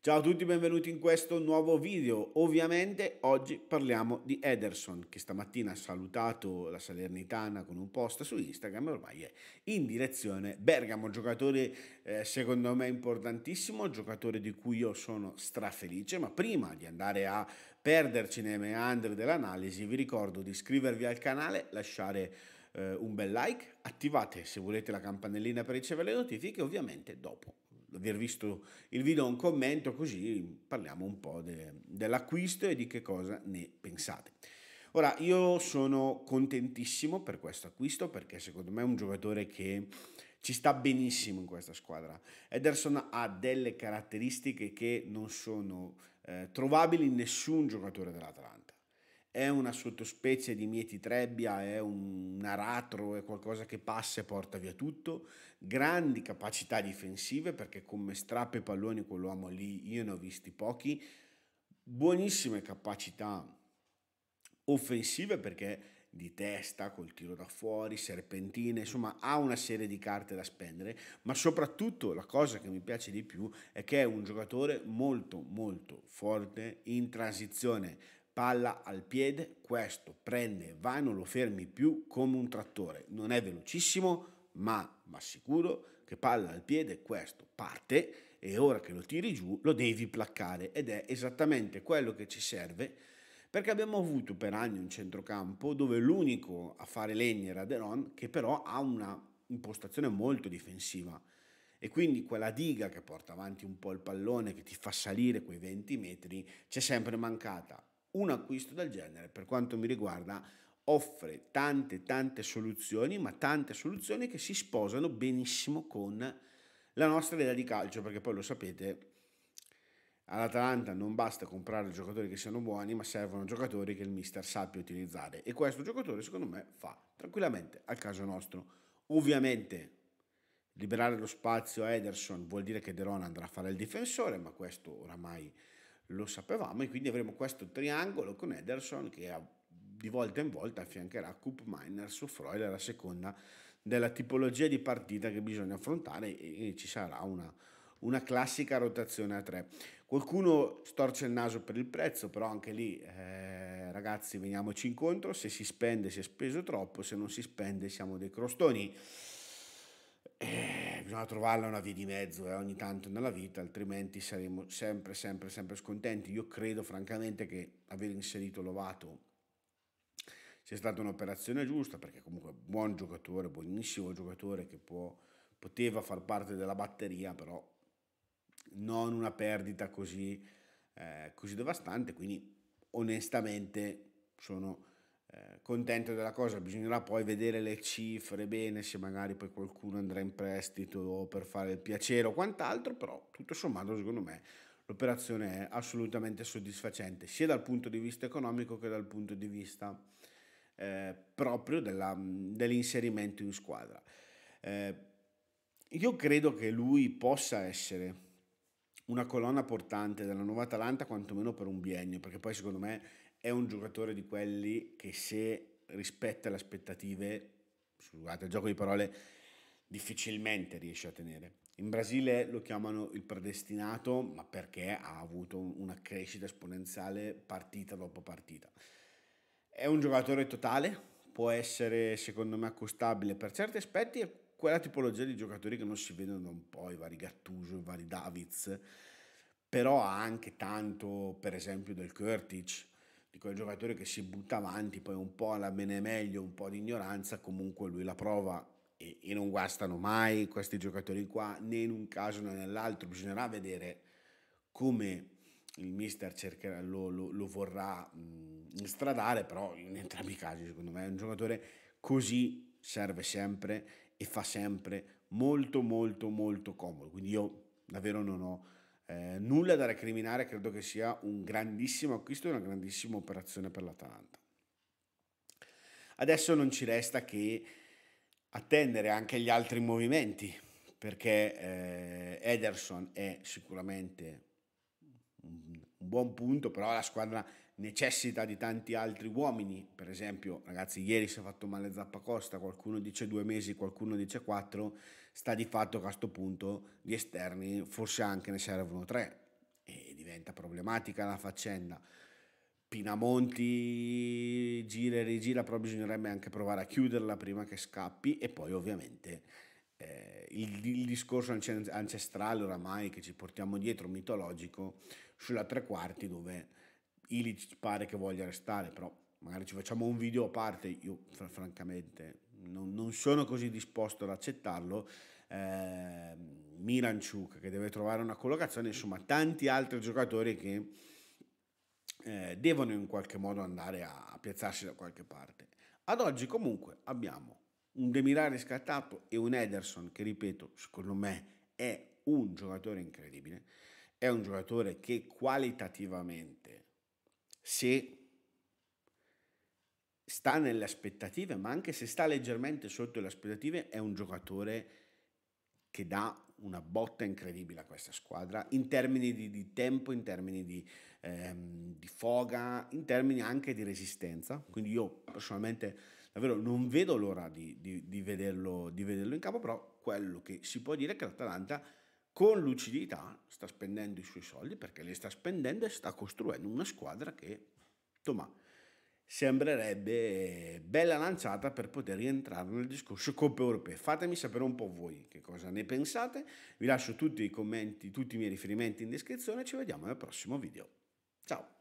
Ciao a tutti, benvenuti in questo nuovo video. Ovviamente oggi parliamo di Ederson che stamattina ha salutato la Salernitana con un post su Instagram e ormai è in direzione Bergamo, giocatore eh, secondo me importantissimo, giocatore di cui io sono strafelice, ma prima di andare a perderci nei meandri dell'analisi vi ricordo di iscrivervi al canale, lasciare eh, un bel like, attivate se volete la campanellina per ricevere le notifiche, ovviamente dopo aver visto il video un commento, così parliamo un po' de, dell'acquisto e di che cosa ne pensate. Ora, io sono contentissimo per questo acquisto perché secondo me è un giocatore che ci sta benissimo in questa squadra. Ederson ha delle caratteristiche che non sono eh, trovabili in nessun giocatore dell'Atalanta è una sottospecie di mietitrebbia, è un aratro, è qualcosa che passa e porta via tutto, grandi capacità difensive perché come strappe palloni quell'uomo lì io ne ho visti pochi, buonissime capacità offensive perché di testa, col tiro da fuori, serpentine, insomma ha una serie di carte da spendere, ma soprattutto la cosa che mi piace di più è che è un giocatore molto molto forte in transizione palla al piede, questo prende va e non lo fermi più come un trattore. Non è velocissimo, ma ma sicuro che palla al piede, questo parte e ora che lo tiri giù lo devi placcare ed è esattamente quello che ci serve perché abbiamo avuto per anni un centrocampo dove l'unico a fare legna era Deron che però ha una impostazione molto difensiva e quindi quella diga che porta avanti un po' il pallone, che ti fa salire quei 20 metri, c'è sempre mancata un acquisto del genere, per quanto mi riguarda, offre tante tante soluzioni, ma tante soluzioni che si sposano benissimo con la nostra idea di calcio, perché poi lo sapete, all'Atalanta non basta comprare giocatori che siano buoni, ma servono giocatori che il mister sappia utilizzare e questo giocatore secondo me fa tranquillamente al caso nostro. Ovviamente liberare lo spazio a Ederson vuol dire che De Rona andrà a fare il difensore, ma questo oramai lo sapevamo e quindi avremo questo triangolo con Ederson che ha di volta in volta affiancherà Coop Miner su Freud a seconda della tipologia di partita che bisogna affrontare e ci sarà una, una classica rotazione a tre. Qualcuno storce il naso per il prezzo, però anche lì eh, ragazzi veniamoci incontro, se si spende si è speso troppo, se non si spende siamo dei crostoni bisogna trovarla una via di mezzo eh, ogni tanto nella vita, altrimenti saremo sempre, sempre, sempre scontenti. Io credo francamente che aver inserito Lovato sia stata un'operazione giusta, perché comunque buon giocatore, buonissimo giocatore che può, poteva far parte della batteria, però non una perdita così, eh, così devastante, quindi onestamente sono eh, contento della cosa, bisognerà poi vedere le cifre bene, se magari poi qualcuno andrà in prestito o per fare il piacere o quant'altro, però tutto sommato secondo me l'operazione è assolutamente soddisfacente, sia dal punto di vista economico che dal punto di vista eh, proprio della, dell'inserimento in squadra. Eh, io credo che lui possa essere una colonna portante della nuova Atalanta quantomeno per un biennio, perché poi secondo me è un giocatore di quelli che se rispetta le aspettative, scusate il gioco di parole, difficilmente riesce a tenere. In Brasile lo chiamano il predestinato, ma perché ha avuto una crescita esponenziale partita dopo partita. È un giocatore totale, può essere secondo me accostabile per certi aspetti è quella tipologia di giocatori che non si vedono un po', i vari Gattuso, i vari Davids, però ha anche tanto per esempio del Kurtic, di quel giocatore che si butta avanti, poi un po' alla bene meglio, un po' di ignoranza, comunque lui la prova e, e non guastano mai questi giocatori qua, né in un caso né nell'altro, bisognerà vedere come il mister cercherà, lo, lo, lo vorrà mh, instradare, però in entrambi i casi secondo me è un giocatore così serve sempre e fa sempre molto molto molto comodo, quindi io davvero non ho eh, nulla da recriminare, credo che sia un grandissimo acquisto e una grandissima operazione per l'Atalanta. Adesso non ci resta che attendere anche gli altri movimenti, perché eh, Ederson è sicuramente buon punto, però la squadra necessita di tanti altri uomini, per esempio ragazzi ieri si è fatto male Zappa Costa, qualcuno dice due mesi, qualcuno dice quattro, sta di fatto che a questo punto gli esterni forse anche ne servono tre e diventa problematica la faccenda. Pinamonti gira e rigira, però bisognerebbe anche provare a chiuderla prima che scappi e poi ovviamente eh, il, il, discorso ancestrale oramai che ci portiamo dietro, mitologico, sulla tre quarti dove Ilic pare che voglia restare, però magari ci facciamo un video a parte, io fr- francamente non, non, sono così disposto ad accettarlo, eh, Miranchuk che deve trovare una collocazione, insomma tanti altri giocatori che eh, devono in qualche modo andare a, a piazzarsi da qualche parte. Ad oggi comunque abbiamo un Demirare scattato e un Ederson che ripeto secondo me è un giocatore incredibile, è un giocatore che qualitativamente se sta nelle aspettative, ma anche se sta leggermente sotto le aspettative, è un giocatore che dà una botta incredibile a questa squadra in termini di, di tempo, in termini di, ehm, di, foga, in termini anche di resistenza. Quindi io personalmente davvero non vedo l'ora di, di, di, vederlo, di vederlo in campo, però quello che si può dire è che l'Atalanta con lucidità sta spendendo i suoi soldi perché li sta spendendo e sta costruendo una squadra che, Tomà, sembrerebbe bella lanciata per poter rientrare nel discorso Coppe Europee. Fatemi sapere un po' voi che cosa ne pensate, vi lascio tutti i commenti, tutti i miei riferimenti in descrizione e ci vediamo nel prossimo video. Ciao!